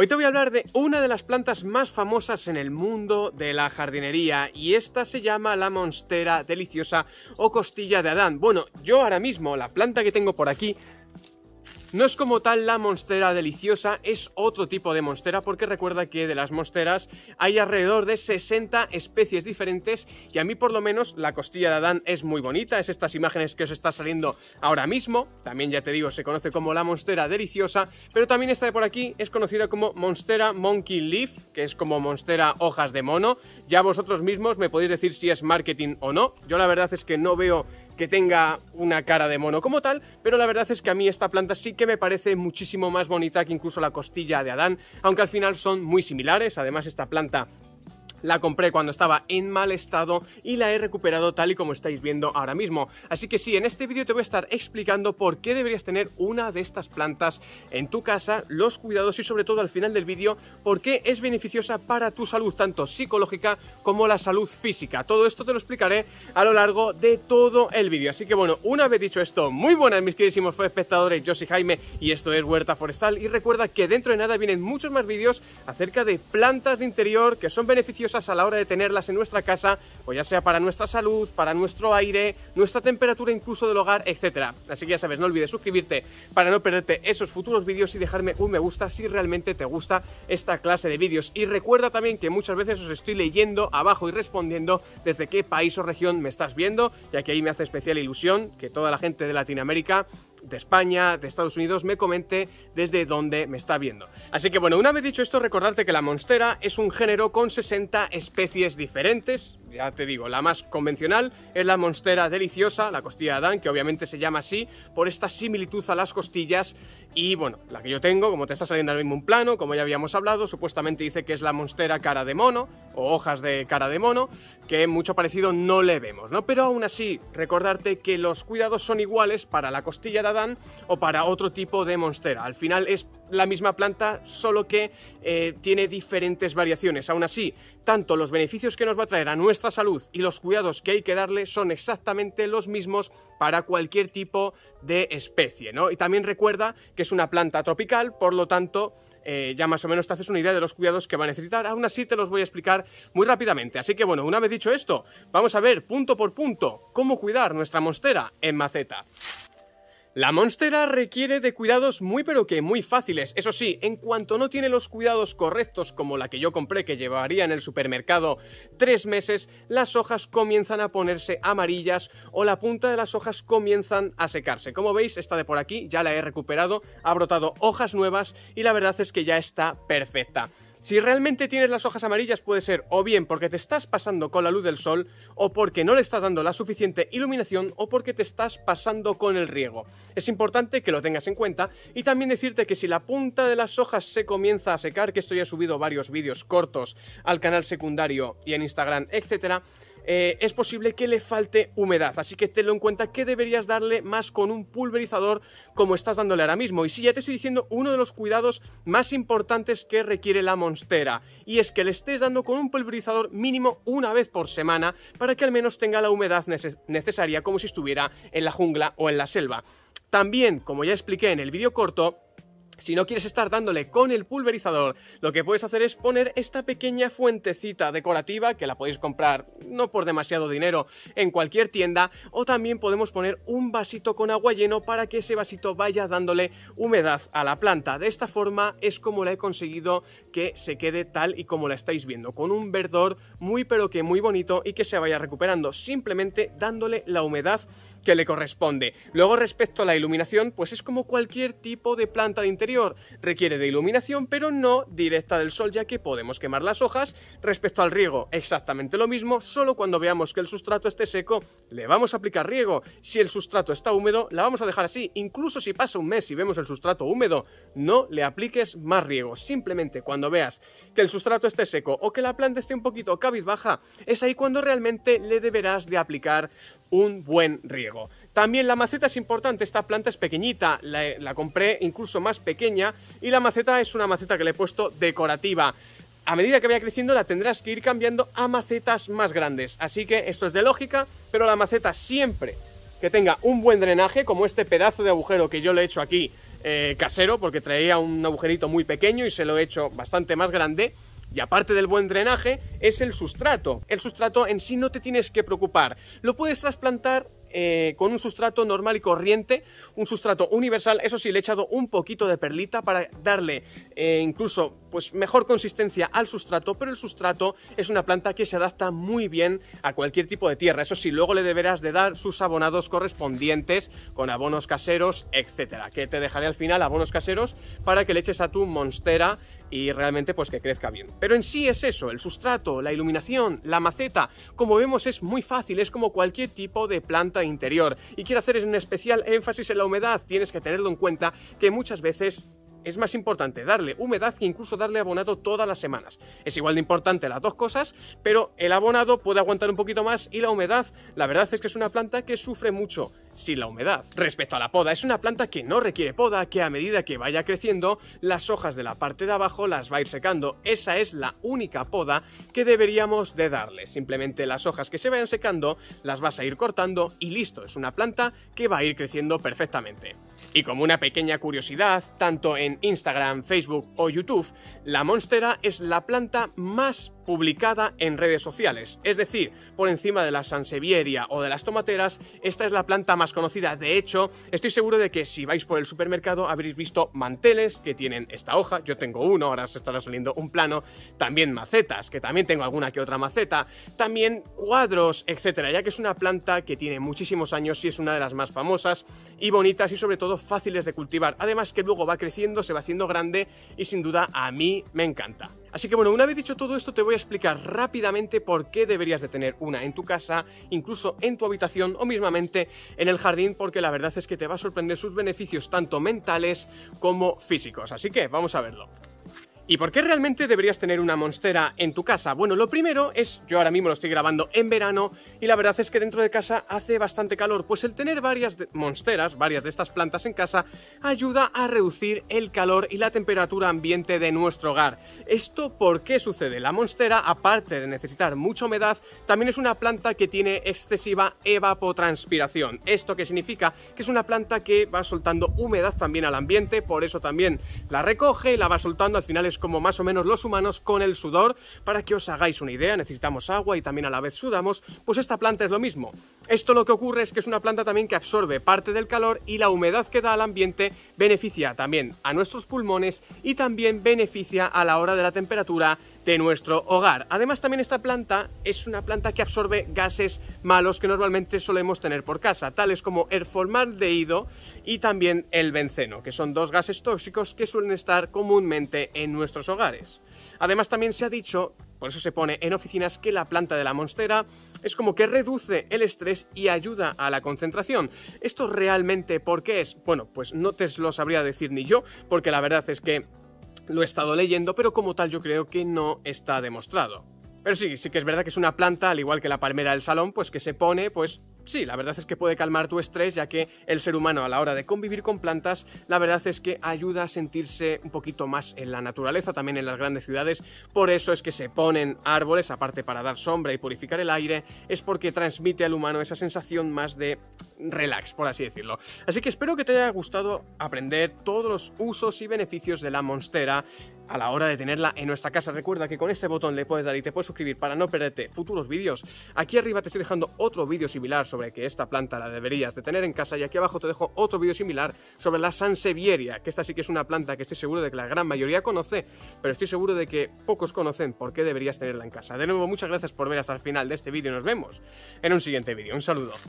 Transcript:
Hoy te voy a hablar de una de las plantas más famosas en el mundo de la jardinería y esta se llama la monstera deliciosa o costilla de Adán. Bueno, yo ahora mismo la planta que tengo por aquí no es como tal la monstera deliciosa, es otro tipo de monstera porque recuerda que de las monsteras hay alrededor de 60 especies diferentes y a mí por lo menos la costilla de Adán es muy bonita, es estas imágenes que os está saliendo ahora mismo, también ya te digo se conoce como la monstera deliciosa, pero también esta de por aquí es conocida como monstera monkey leaf, que es como monstera hojas de mono, ya vosotros mismos me podéis decir si es marketing o no, yo la verdad es que no veo que tenga una cara de mono como tal, pero la verdad es que a mí esta planta sí que me parece muchísimo más bonita que incluso la costilla de Adán, aunque al final son muy similares, además esta planta la compré cuando estaba en mal estado y la he recuperado tal y como estáis viendo ahora mismo. Así que sí, en este vídeo te voy a estar explicando por qué deberías tener una de estas plantas en tu casa, los cuidados y sobre todo al final del vídeo por qué es beneficiosa para tu salud, tanto psicológica como la salud física. Todo esto te lo explicaré a lo largo de todo el vídeo. Así que bueno, una vez dicho esto, muy buenas mis queridísimos espectadores, yo soy Jaime y esto es Huerta Forestal y recuerda que dentro de nada vienen muchos más vídeos acerca de plantas de interior que son beneficiosas a la hora de tenerlas en nuestra casa, o ya sea para nuestra salud, para nuestro aire, nuestra temperatura incluso del hogar, etc. Así que ya sabes, no olvides suscribirte para no perderte esos futuros vídeos y dejarme un me gusta si realmente te gusta esta clase de vídeos. Y recuerda también que muchas veces os estoy leyendo abajo y respondiendo desde qué país o región me estás viendo, ya que ahí me hace especial ilusión que toda la gente de Latinoamérica de España, de Estados Unidos, me comente desde dónde me está viendo. Así que bueno, una vez dicho esto, recordarte que la monstera es un género con 60 especies diferentes. Ya te digo, la más convencional es la monstera deliciosa, la costilla de Adán, que obviamente se llama así por esta similitud a las costillas. Y bueno, la que yo tengo, como te está saliendo al mismo un plano, como ya habíamos hablado, supuestamente dice que es la monstera cara de mono o hojas de cara de mono, que mucho parecido no le vemos, ¿no? Pero aún así, recordarte que los cuidados son iguales para la costilla de o para otro tipo de monstera. Al final es la misma planta, solo que eh, tiene diferentes variaciones. Aún así, tanto los beneficios que nos va a traer a nuestra salud y los cuidados que hay que darle son exactamente los mismos para cualquier tipo de especie, ¿no? Y también recuerda que es una planta tropical, por lo tanto, eh, ya más o menos te haces una idea de los cuidados que va a necesitar. Aún así te los voy a explicar muy rápidamente. Así que bueno, una vez dicho esto, vamos a ver punto por punto cómo cuidar nuestra monstera en maceta. La monstera requiere de cuidados muy pero que muy fáciles, eso sí, en cuanto no tiene los cuidados correctos como la que yo compré que llevaría en el supermercado tres meses, las hojas comienzan a ponerse amarillas o la punta de las hojas comienzan a secarse. Como veis, esta de por aquí ya la he recuperado, ha brotado hojas nuevas y la verdad es que ya está perfecta. Si realmente tienes las hojas amarillas puede ser o bien porque te estás pasando con la luz del sol, o porque no le estás dando la suficiente iluminación, o porque te estás pasando con el riego. Es importante que lo tengas en cuenta y también decirte que si la punta de las hojas se comienza a secar, que esto ya he subido varios vídeos cortos al canal secundario y en Instagram, etcétera, eh, es posible que le falte humedad. Así que tenlo en cuenta que deberías darle más con un pulverizador como estás dándole ahora mismo. Y sí, ya te estoy diciendo uno de los cuidados más importantes que requiere la monstera. Y es que le estés dando con un pulverizador mínimo una vez por semana para que al menos tenga la humedad necesaria como si estuviera en la jungla o en la selva. También, como ya expliqué en el vídeo corto, si no quieres estar dándole con el pulverizador, lo que puedes hacer es poner esta pequeña fuentecita decorativa que la podéis comprar no por demasiado dinero en cualquier tienda o también podemos poner un vasito con agua lleno para que ese vasito vaya dándole humedad a la planta. De esta forma es como la he conseguido que se quede tal y como la estáis viendo, con un verdor muy pero que muy bonito y que se vaya recuperando, simplemente dándole la humedad que le corresponde. Luego respecto a la iluminación, pues es como cualquier tipo de planta de interior, requiere de iluminación pero no directa del sol ya que podemos quemar las hojas. Respecto al riego, exactamente lo mismo, solo cuando veamos que el sustrato esté seco le vamos a aplicar riego. Si el sustrato está húmedo, la vamos a dejar así. Incluso si pasa un mes y vemos el sustrato húmedo, no le apliques más riego. Simplemente cuando veas que el sustrato esté seco o que la planta esté un poquito cabizbaja, es ahí cuando realmente le deberás de aplicar un buen riego. También la maceta es importante, esta planta es pequeñita, la, compré incluso más pequeña y la maceta es una maceta que le he puesto decorativa a medida que vaya creciendo la tendrás que ir cambiando a macetas más grandes. Así que esto es de lógica, pero la maceta siempre que tenga un buen drenaje, como este pedazo de agujero que yo le he hecho aquí eh, casero, porque traía un agujerito muy pequeño y se lo he hecho bastante más grande. Y aparte del buen drenaje, es el sustrato. El sustrato en sí no te tienes que preocupar. Lo puedes trasplantar eh, con un sustrato normal y corriente, un sustrato universal, eso sí, le he echado un poquito de perlita para darle eh, incluso pues, mejor consistencia al sustrato, pero el sustrato es una planta que se adapta muy bien a cualquier tipo de tierra, eso sí, luego le deberás de dar sus abonados correspondientes con abonos caseros, etcétera, que te dejaré al final abonos caseros para que le eches a tu monstera y realmente pues que crezca bien. Pero en sí es eso, el sustrato, la iluminación, la maceta, como vemos es muy fácil, es como cualquier tipo de planta interior. Y quiero hacer un especial énfasis en la humedad. Tienes que tenerlo en cuenta que muchas veces es más importante darle humedad que incluso darle abonado todas las semanas. Es igual de importante las dos cosas, pero el abonado puede aguantar un poquito más y la humedad, la verdad es que es una planta que sufre mucho sin la humedad. Respecto a la poda, es una planta que no requiere poda, que a medida que vaya creciendo, las hojas de la parte de abajo las va a ir secando. Esa es la única poda que deberíamos de darle. Simplemente las hojas que se vayan secando las vas a ir cortando y listo, es una planta que va a ir creciendo perfectamente. Y como una pequeña curiosidad, tanto en Instagram, Facebook o YouTube, la Monstera es la planta más publicada en redes sociales. Es decir, por encima de la Sansevieria o de las tomateras, esta es la planta más conocida. De hecho, estoy seguro de que si vais por el supermercado habréis visto manteles que tienen esta hoja. Yo tengo uno, ahora se estará saliendo un plano. También macetas, que también tengo alguna que otra maceta. También cuadros, etcétera, ya que es una planta que tiene muchísimos años y es una de las más famosas y bonitas y sobre todo fáciles de cultivar. Además que luego va creciendo, se va haciendo grande y sin duda a mí me encanta. Así que bueno, una vez dicho todo esto, te voy a explicar rápidamente por qué deberías de tener una en tu casa, incluso en tu habitación o mismamente en el jardín, porque la verdad es que te va a sorprender sus beneficios tanto mentales como físicos. Así que vamos a verlo. ¿Y por qué realmente deberías tener una monstera en tu casa? Bueno, lo primero es, yo ahora mismo lo estoy grabando en verano y la verdad es que dentro de casa hace bastante calor, pues el tener varias monsteras, varias de estas plantas en casa, ayuda a reducir el calor y la temperatura ambiente de nuestro hogar. ¿Esto por qué sucede? La monstera, aparte de necesitar mucha humedad, también es una planta que tiene excesiva evapotranspiración. ¿Esto qué significa? Que es una planta que va soltando humedad también al ambiente, por eso también la recoge, y la va soltando, al final es como más o menos los humanos con el sudor. Para que os hagáis una idea, necesitamos agua y también a la vez sudamos, pues esta planta es lo mismo. Esto lo que ocurre es que es una planta también que absorbe parte del calor y la humedad que da al ambiente beneficia también a nuestros pulmones y también beneficia a la hora de la temperatura nuestro hogar. Además también esta planta es una planta que absorbe gases malos que normalmente solemos tener por casa, tales como el formaldehído y también el benceno, que son dos gases tóxicos que suelen estar comúnmente en nuestros hogares. Además también se ha dicho por eso se pone en oficinas que la planta de la monstera es como que reduce el estrés y ayuda a la concentración. ¿Esto realmente por qué es? Bueno, pues no te lo sabría decir ni yo, porque la verdad es que lo he estado leyendo, pero como tal yo creo que no está demostrado. Pero sí, sí que es verdad que es una planta, al igual que la palmera del salón, pues que se pone pues Sí, la verdad es que puede calmar tu estrés, ya que el ser humano a la hora de convivir con plantas, la verdad es que ayuda a sentirse un poquito más en la naturaleza, también en las grandes ciudades. Por eso es que se ponen árboles, aparte para dar sombra y purificar el aire, es porque transmite al humano esa sensación más de relax, por así decirlo. Así que espero que te haya gustado aprender todos los usos y beneficios de la monstera a la hora de tenerla en nuestra casa. Recuerda que con este botón le puedes dar y te puedes suscribir para no perderte futuros vídeos. Aquí arriba te estoy dejando otro vídeo similar sobre que esta planta la deberías de tener en casa y aquí abajo te dejo otro vídeo similar sobre la sansevieria, que esta sí que es una planta que estoy seguro de que la gran mayoría conoce, pero estoy seguro de que pocos conocen por qué deberías tenerla en casa. De nuevo, muchas gracias por ver hasta el final de este vídeo y nos vemos en un siguiente vídeo. Un saludo.